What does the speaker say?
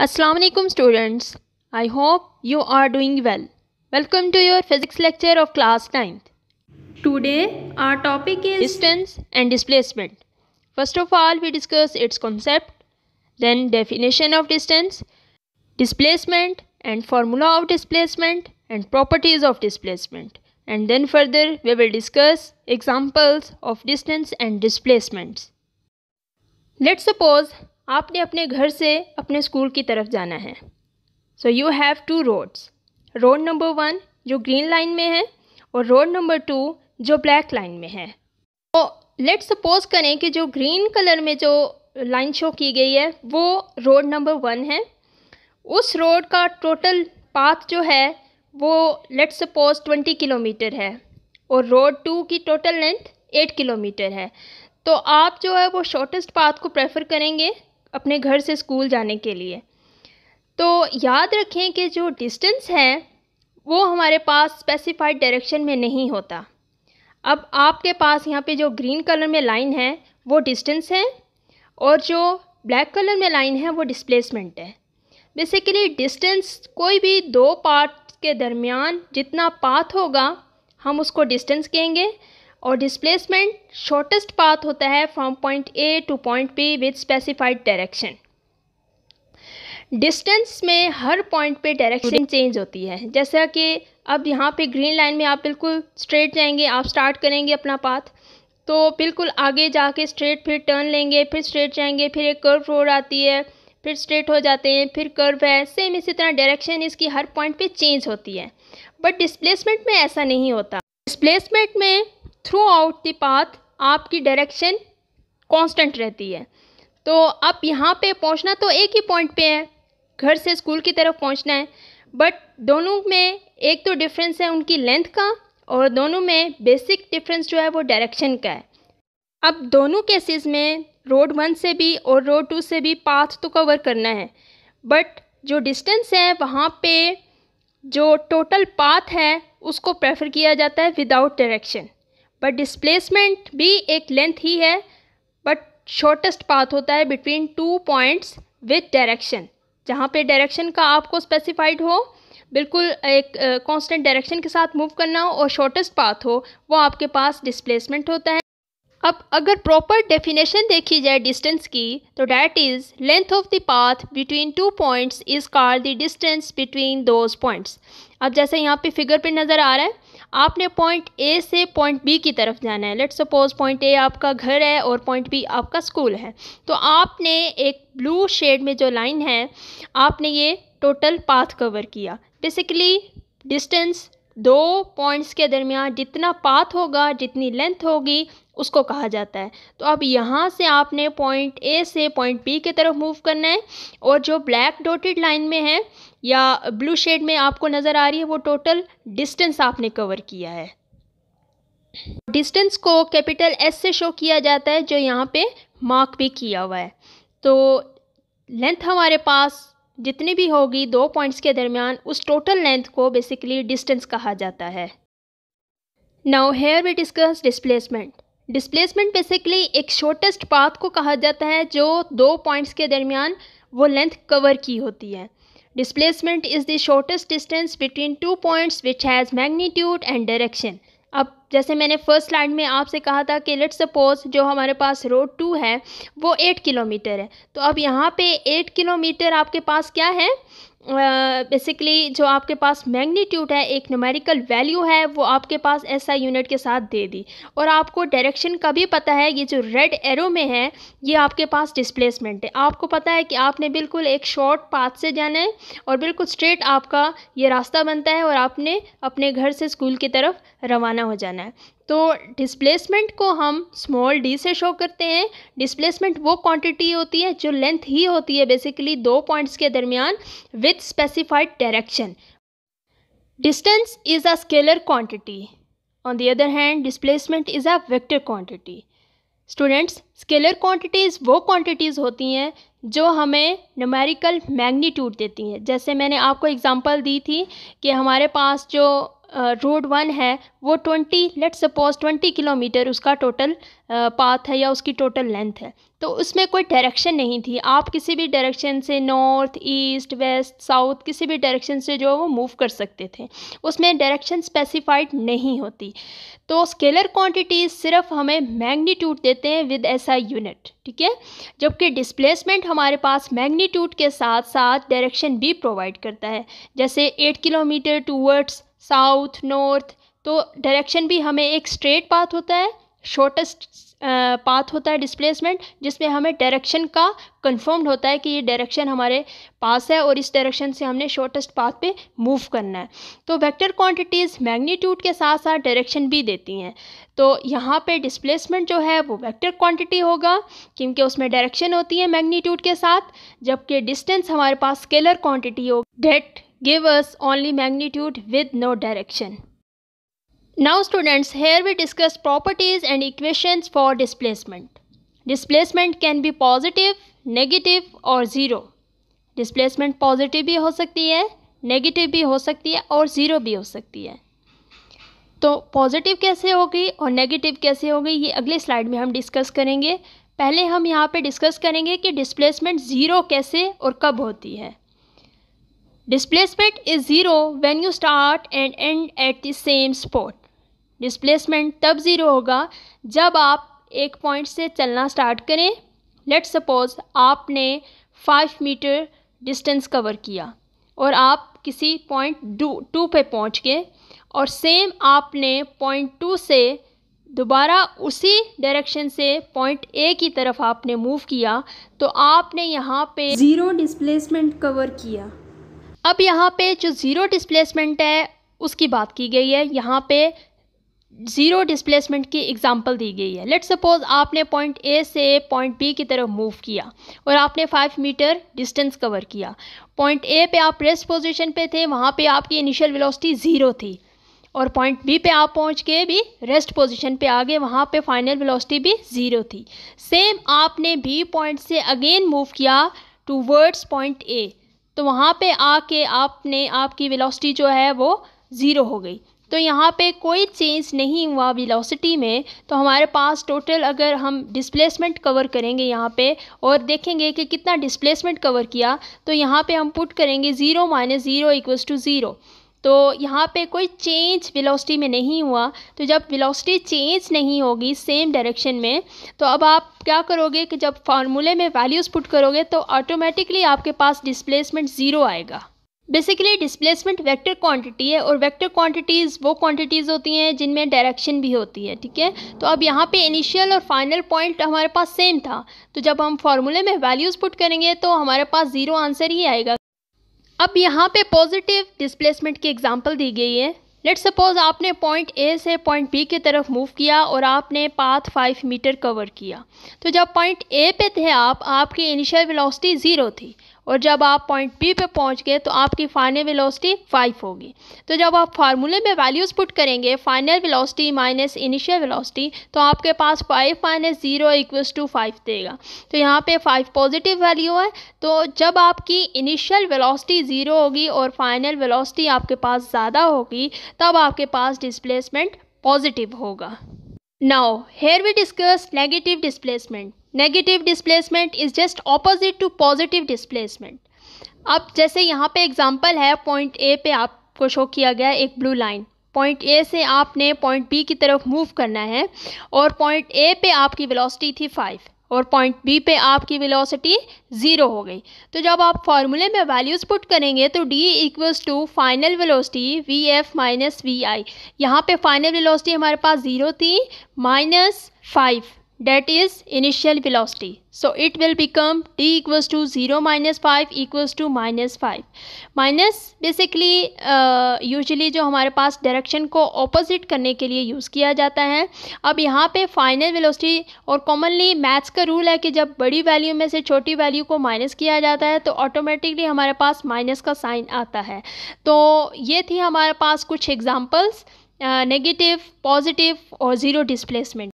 Assalamualaikum students. I hope you are doing well. Welcome to your physics lecture of class 9th. Today our topic is distance and displacement. First of all we discuss its concept, then definition of distance, displacement and formula of displacement and properties of displacement. And then further we will discuss examples of distance and displacements. Let's suppose आपने अपने घर से अपने school की तरफ जाना है so you have two roads road number one जो ग्रीन लाइन में है और रोड नंबर टू जो ब्लैक लाइन में है तो लेट्स सपोज करें कि जो ग्रीन कलर में जो लाइन शो की गई है वो रोड नंबर वन है उस रोड का टोटल पाथ जो है वो लेट्स सपोज ट्वेंटी किलोमीटर है और रोड टू की टोटल लेंथ एट किलोमीटर है तो आप जो है वो शॉर्टेस्ट पाथ को प्रेफर करेंगे अपने घर से स्कूल जाने के लिए तो याद रखें कि जो डिस्टेंस है वो हमारे पास स्पेसिफाइड डायरेक्शन में नहीं होता अब आपके पास यहाँ पे जो ग्रीन कलर में लाइन है वो डिस्टेंस है और जो ब्लैक कलर में लाइन है वो डिस्प्लेसमेंट है बेसिकली डिस्टेंस कोई भी दो पार्ट के दरमियान जितना पाथ होगा हम उसको डिस्टेंस कहेंगे और डिस्प्लेसमेंट शॉर्टेस्ट पाथ होता है from point A to point B with specified direction distance में हर पॉइंट पे डायरेक्शन चेंज होती है जैसा कि अब यहाँ पे ग्रीन लाइन में आप बिल्कुल स्ट्रेट जाएंगे आप स्टार्ट करेंगे अपना पाथ तो बिल्कुल आगे जाके स्ट्रेट फिर टर्न लेंगे फिर स्ट्रेट जाएंगे फिर एक कर्व रोड आती है फिर स्ट्रेट हो जाते हैं फिर कर्व है सेम इसी तरह डायरेक्शन इसकी हर पॉइंट पे चेंज होती है बट डिस्प्लेसमेंट में ऐसा नहीं होता डिस्प्लेसमेंट में थ्रू आउट द पाथ आपकी डायरेक्शन कांस्टेंट रहती है तो आप यहाँ पे पहुँचना तो एक ही पॉइंट पे है घर से स्कूल की तरफ पहुँचना है बट दोनों में एक तो डिफरेंस है उनकी लेंथ का और दोनों में बेसिक डिफरेंस जो है वो डायरेक्शन का है अब दोनों केसेस में रोड वन से भी और रोड टू से भी पाथ तो कवर करना है बट जो डिस्टेंस है वहाँ पे जो टोटल पाथ है उसको प्रेफर किया जाता है विदाउट डायरेक्शन बट डिस्प्लेसमेंट भी एक लेंथ ही है बट शॉर्टेस्ट पाथ होता है between two points with direction जहाँ पे डायरेक्शन का आपको स्पेसिफाइड हो बिल्कुल एक कांस्टेंट uh, डायरेक्शन के साथ मूव करना हो और शॉर्टेस्ट पाथ हो वो आपके पास डिस्प्लेसमेंट होता है अब अगर प्रॉपर डेफिनेशन देखी जाए डिस्टेंस की तो that is length of the path between two points is called the distance between those points अब जैसे यहाँ पे फिगर पे नज़र आ रहा है आपने पॉइंट ए से पॉइंट बी की तरफ जाना है लेट सपोज पॉइंट ए आपका घर है और पॉइंट बी आपका स्कूल है तो आपने एक ब्लू शेड में जो लाइन है आपने ये टोटल पाथ कवर किया बेसिकली डिस्टेंस दो पॉइंट्स के दरमियान जितना पाथ होगा जितनी लेंथ होगी उसको कहा जाता है तो अब यहाँ से आपने पॉइंट ए से पॉइंट बी की तरफ मूव करना है और जो ब्लैक डॉटेड लाइन में है या ब्लू शेड में आपको नज़र आ रही है वो टोटल डिस्टेंस आपने कवर किया है डिस्टेंस को कैपिटल एस से शो किया जाता है जो यहाँ पे मार्क भी किया हुआ है तो लेंथ हमारे पास जितनी भी होगी दो पॉइंट्स के दरमियान उस टोटल लेंथ को बेसिकली डिस्टेंस कहा जाता है now here we discuss displacement displacement basically एक शॉर्टेस्ट पाथ को कहा जाता है जो दो पॉइंट्स के दरमियान वो लेंथ कवर की होती है Displacement is the shortest distance between two points which has magnitude and direction. अब जैसे मैंने फर्स्ट स्लाइड में आपसे कहा था कि लेट्स सपोज जो हमारे पास रोड टू है वो एट किलोमीटर है तो अब यहाँ पे एट किलोमीटर आपके पास क्या है बेसिकली uh, जो आपके पास मैग्नीट्यूड है एक न्यूमेरिकल वैल्यू है वो आपके पास ऐसा यूनिट के साथ दे दी और आपको डायरेक्शन का भी पता है ये जो रेड एरो में है ये आपके पास डिस्प्लेसमेंट है आपको पता है कि आपने बिल्कुल एक शॉर्ट पाथ से जाना है और बिल्कुल स्ट्रेट आपका ये रास्ता बनता है और आपने अपने घर से स्कूल की तरफ रवाना हो जाना है तो डिस्प्लेसमेंट को हम स्मॉल डी से शो करते हैं डिस्प्लेसमेंट वो क्वांटिटी होती है जो लेंथ ही होती है बेसिकली दो पॉइंट्स के दरमियान with specified direction distance is a scalar quantity on the other hand displacement is a vector quantity students scalar quantities वो क्वांटिटीज़ होती हैं जो हमें न्यूमेरिकल मैग्नीट्यूड देती हैं जैसे मैंने आपको एग्जांपल दी थी कि हमारे पास जो रोड वन है वो twenty let suppose twenty kilometre उसका टोटल पाथ है या उसकी टोटल लेंथ है तो उसमें कोई डायरेक्शन नहीं थी आप किसी भी डायरेक्शन से नॉर्थ ईस्ट वेस्ट साउथ किसी भी डायरेक्शन से जो है वो मूव कर सकते थे उसमें डायरेक्शन स्पेसिफाइड नहीं होती तो स्केलर क्वांटिटीज सिर्फ हमें मैग्नीट्यूड देते हैं विद ऐसा यूनिट ठीक है जबकि डिस्प्लेसमेंट हमारे पास मैग्नीट्यूड के साथ साथ डायरेक्शन भी प्रोवाइड करता है जैसे eight kilometre towards south north तो डायरेक्शन भी हमें एक स्ट्रेट पाथ होता है शॉर्टेस्ट पाथ होता है डिस्प्लेसमेंट जिसमें हमें डायरेक्शन का कन्फर्म होता है कि ये डायरेक्शन हमारे पास है और इस डायरेक्शन से हमने शॉर्टेस्ट पाथ पे मूव करना है तो वेक्टर क्वांटिटीज़ मैग्नीट्यूड के साथ साथ डायरेक्शन भी देती हैं तो यहाँ पे डिस्प्लेसमेंट जो है वो वेक्टर क्वांटिटी होगा क्योंकि उसमें डायरेक्शन होती है मैग्नीट्यूड के साथ जबकि डिस्टेंस हमारे पास स्केलर क्वान्टिटी होगी that give us only magnitude with no direction. Now students, here we discuss properties and equations for displacement. Displacement can be positive, negative or zero. Displacement positive भी हो सकती है negative भी हो सकती है और zero भी हो सकती है तो positive कैसे होगी और negative कैसे होगी ये अगले slide में हम discuss करेंगे पहले हम यहाँ पे discuss करेंगे कि displacement zero कैसे और कब होती है Displacement is zero when you start and end at the same spot. Displacement तब ज़ीरो होगा जब आप एक पॉइंट से चलना स्टार्ट करें लेट सपोज़ आपने फाइव मीटर डिस्टेंस कवर किया और आप किसी पॉइंट टू पे पहुंच गए और सेम आपने पॉइंट टू से दोबारा उसी डायरेक्शन से पॉइंट ए की तरफ आपने मूव किया तो आपने यहाँ पे ज़ीरो डिस्प्लेसमेंट कवर किया अब यहाँ पे जो ज़ीरो डिस्प्लेसमेंट है उसकी बात की गई है यहाँ पे ज़ीरो डिस्प्लेसमेंट की एग्जांपल दी गई है लेट सपोज़ आपने पॉइंट ए से पॉइंट बी की तरफ मूव किया और आपने फाइव मीटर डिस्टेंस कवर किया पॉइंट ए पे आप रेस्ट पोजीशन पे थे वहाँ पे आपकी इनिशियल वेलोसिटी ज़ीरो थी और पॉइंट बी पे आप पहुँच के भी रेस्ट पोजीशन पे आ गए वहाँ पे फाइनल वेलोसिटी भी ज़ीरो थी सेम आपने बी पॉइंट से अगेन मूव किया टू पॉइंट ए तो वहाँ पे आके आपने आपकी वेलोसिटी जो है वो ज़ीरो हो गई तो यहाँ पे कोई चेंज नहीं हुआ वेलोसिटी में तो हमारे पास टोटल अगर हम डिस्प्लेसमेंट कवर करेंगे यहाँ पे और देखेंगे कि कितना डिस्प्लेसमेंट कवर किया तो यहाँ पे हम पुट करेंगे zero minus zero equals to zero तो यहाँ पे कोई चेंज वेलोसिटी में नहीं हुआ तो जब वेलोसिटी चेंज नहीं होगी सेम डायरेक्शन में तो अब आप क्या करोगे कि जब फार्मूले में वैल्यूज़ पुट करोगे तो ऑटोमेटिकली आपके पास डिस्प्लेसमेंट ज़ीरो आएगा बेसिकली डिस्प्लेसमेंट वेक्टर क्वांटिटी है और वेक्टर क्वांटिटीज़ वो क्वांटिटीज़ होती हैं जिनमें डायरेक्शन भी होती है ठीक है तो अब यहाँ पे इनिशियल और फाइनल पॉइंट हमारे पास सेम था तो जब हम फार्मूले में वैल्यूज़ पुट करेंगे तो हमारे पास ज़ीरो आंसर ही आएगा अब यहाँ पे पॉजिटिव डिस्प्लेसमेंट की एग्जांपल दी गई है लेट सपोज आपने पॉइंट ए से पॉइंट बी की तरफ मूव किया और आपने पाथ फाइव मीटर कवर किया तो जब पॉइंट ए पे थे आप आपकी इनिशियल वेलोसिटी ज़ीरो थी और जब आप पॉइंट पी पे पहुंच गए तो आपकी फाइनल वेलोसिटी फाइव होगी तो जब आप फार्मूले में वैल्यूज़ पुट करेंगे final velocity minus initial velocity तो आपके पास five minus zero equals to five देगा तो यहाँ पे फाइव पॉजिटिव वैल्यू है तो जब आपकी इनिशियल वेलोसिटी ज़ीरो होगी और फाइनल वेलोसिटी आपके पास ज़्यादा होगी तब आपके पास डिस्प्लेसमेंट पॉजिटिव होगा now here we discuss negative displacement negative displacement is just opposite to positive displacement अब जैसे यहाँ पे एग्जांपल है पॉइंट ए पे आपको शो किया गया एक ब्लू लाइन पॉइंट ए से आपने पॉइंट बी की तरफ मूव करना है और पॉइंट ए पे आपकी वेलोसिटी थी फाइव और पॉइंट बी पे आपकी वेलोसिटी ज़ीरो हो गई तो जब आप फार्मूले में वैल्यूज़ पुट करेंगे तो D equals to final velocity V F minus V I यहाँ पर फाइनल वेलोसिटी हमारे पास ज़ीरो थी minus five that is initial velocity. So it will become d equals to 0 minus 5 equals to minus 5. Minus basically uh, usually जो हमारे पास direction को opposite करने के लिए use किया जाता है अब यहाँ पे final velocity और commonly maths का rule है कि जब बड़ी value में से छोटी value को minus किया जाता है तो automatically हमारे पास minus का sign आता है तो ये थी हमारे पास कुछ examples नेगेटिव पॉजिटिव और ज़ीरो डिस्प्लेसमेंट